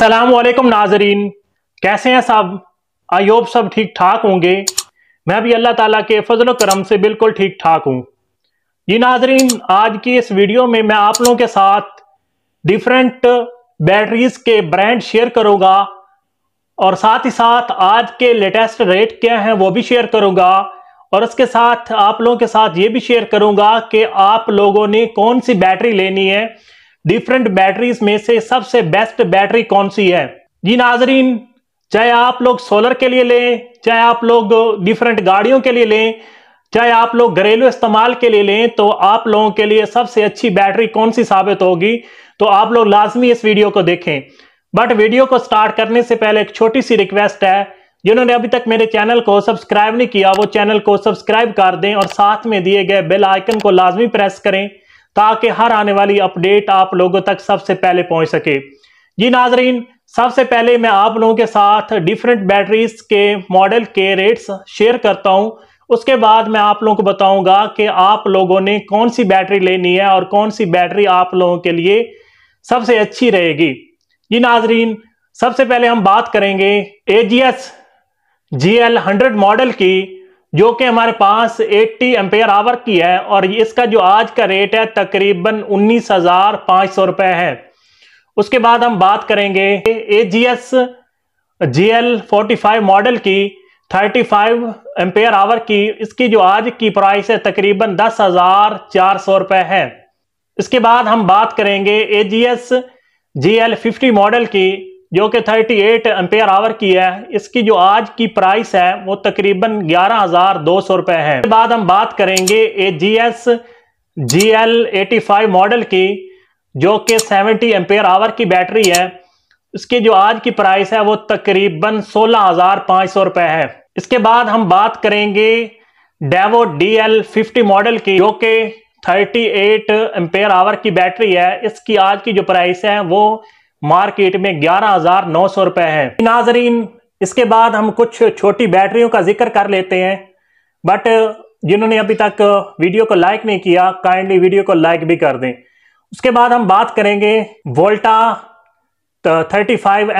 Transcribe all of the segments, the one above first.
असलम नाजरीन कैसे हैं सब होप सब ठीक ठाक होंगे मैं भी अल्लाह ताला के फजल करम से बिल्कुल ठीक ठाक हूँ जी नाजरीन आज की इस वीडियो में मैं आप लोगों के साथ डिफरेंट बैटरीज के ब्रांड शेयर करूँगा और साथ ही साथ आज के लेटेस्ट रेट क्या हैं वो भी शेयर करूँगा और इसके साथ आप लोगों के साथ ये भी शेयर करूँगा कि आप लोगों ने कौन सी बैटरी लेनी है डिफरेंट बैटरीज में से सबसे बेस्ट बैटरी कौन सी है जी नाजरीन चाहे आप लोग सोलर के लिए लें चाहे आप लोग डिफरेंट गाड़ियों के लिए लें चाहे आप लोग घरेलू इस्तेमाल के लिए लें तो आप लोगों के लिए सबसे अच्छी बैटरी कौन सी साबित होगी तो आप लोग लाजमी इस वीडियो को देखें बट वीडियो को स्टार्ट करने से पहले एक छोटी सी रिक्वेस्ट है जिन्होंने अभी तक मेरे चैनल को सब्सक्राइब नहीं किया वो चैनल को सब्सक्राइब कर दें और साथ में दिए गए बेल आइकन को लाजमी प्रेस करें ताकि हर आने वाली अपडेट आप लोगों तक सबसे पहले पहुंच सके जी नाजरीन सबसे पहले मैं आप लोगों के साथ डिफरेंट बैटरीज के मॉडल के रेट्स शेयर करता हूं उसके बाद मैं आप लोगों को बताऊंगा कि आप लोगों ने कौन सी बैटरी लेनी है और कौन सी बैटरी आप लोगों के लिए सबसे अच्छी रहेगी जी नाजरीन सबसे पहले हम बात करेंगे A G S G L hundred model की जो कि हमारे पास 80 एम्पेयर आवर की है और इसका जो आज का रेट है तकरीबन उन्नीस हजार पाँच सौ रुपए है उसके बाद हम बात करेंगे A G S G L forty five model की 35 फाइव एम्पेयर आवर की इसकी जो आज की प्राइस है तकरीबन दस हजार चार सौ रुपए है इसके बाद हम बात करेंगे A G S G L fifty model की जो कि 38 एट एम्पेयर आवर की है इसकी जो आज की प्राइस है वो तकरीबन ग्यारह हजार दो सौ रुपए है इसके बाद हम बात करेंगे A G S G L eighty five model की जो कि 70 एम्पेयर आवर की बैटरी है इसकी जो आज की प्राइस है वो तकरीबन सोलह हजार पाँच सौ रुपए है इसके बाद हम बात करेंगे Daewoo D L fifty model की जो कि 38 एट एम्पेयर आवर की बैटरी है इसकी आज की जो प्राइस है वो मार्केट में ग्यारह हजार नौ सौ रुपए है नाजरीन इसके बाद हम कुछ छोटी बैटरियों का जिक्र कर लेते हैं बट जिन्होंने अभी तक वीडियो को लाइक नहीं किया काइंडली वीडियो को लाइक भी कर दें उसके बाद हम बात करेंगे वोल्टा 35 फाइव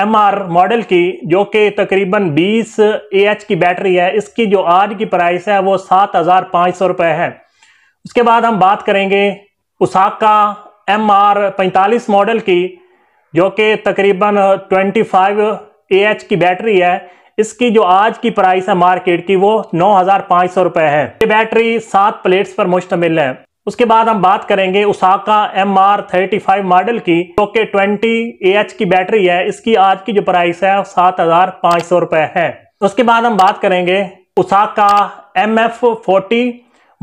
मॉडल की जो कि तकरीबन 20 एच की बैटरी है इसकी जो आज की प्राइस है वो सात हज़ार पाँच सौ रुपये है उसके बाद हम बात करेंगे उसाका एम आर पैंतालीस मॉडल की जो कि तकरीबन 25 एएच की बैटरी है इसकी जो आज की प्राइस है मार्केट की वो नौ हजार पाँच सौ रुपए है ये बैटरी सात प्लेट्स पर मुश्तमिल है उसके बाद हम बात करेंगे Osaka M R thirty five model की जो कि ट्वेंटी ए एच की बैटरी है इसकी आज की जो प्राइस है सात हजार पाँच सौ रुपए है उसके बाद हम बात करेंगे Osaka M F forty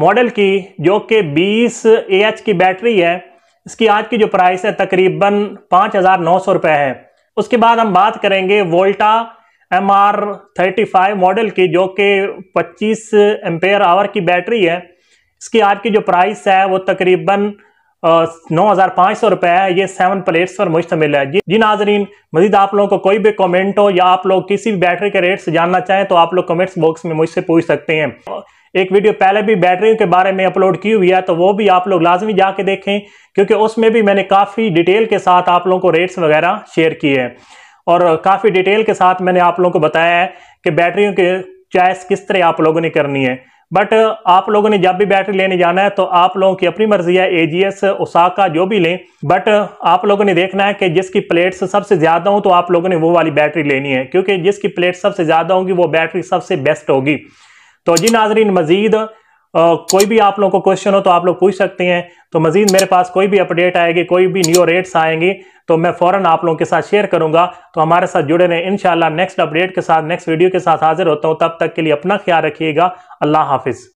model की जो कि बीस ए एच की बैटरी है इसकी आज की जो प्राइस है तकरीबन पाँच हज़ार नौ सौ रुपये है उसके बाद हम बात करेंगे Volta M R thirty five model की जो कि पच्चीस एम्पेयर आवर की बैटरी है इसकी आज की जो प्राइस है वो तकरीबन नौ हज़ार पाँच सौ रुपये है ये सेवन प्लेट्स पर मुश्तमिल है जी जी नाजरीन मजीद आप लोगों को कोई भी कमेंट हो या आप लोग किसी भी बैटरी के रेट्स जानना चाहें तो आप लोग कमेंट्स बॉक्स में मुझसे पूछ सकते हैं एक वीडियो पहले भी बैटरियों के बारे में अपलोड की हुई है तो वो भी आप लोग लाजमी जाके देखें क्योंकि उसमें भी मैंने काफ़ी डिटेल के साथ आप लोगों को रेट्स वगैरह शेयर किए हैं और काफ़ी डिटेल के साथ मैंने आप लोगों को बताया है कि बैटरियों के चॉइस किस तरह आप लोगों ने करनी है बट uh, आप लोगों ने जब भी बैटरी लेने जाना है तो आप लोगों की अपनी मर्जी है ए जी एस ओसाका जो भी लें बट uh, आप लोगों ने देखना है कि जिसकी प्लेट्स सबसे ज़्यादा हो तो आप लोगों ने वो वाली बैटरी लेनी है क्योंकि जिसकी प्लेट सबसे ज़्यादा होगी वो बैटरी सबसे बेस्ट होगी तो जी नाजरीन मज़ीद कोई भी आप लोगों को क्वेश्चन हो तो आप लोग पूछ सकते हैं तो मजीद मेरे पास कोई भी अपडेट आएगी कोई भी न्यू रेट्स आएंगी तो मैं फ़ौरन आप लोगों के साथ शेयर करूंगा तो हमारे साथ जुड़े रहे इन नेक्स्ट अपडेट के साथ नेक्स्ट वीडियो के साथ हाजिर होता हूँ तब तक के लिए अपना ख्याल रखिएगा अल्लाह हाफिज़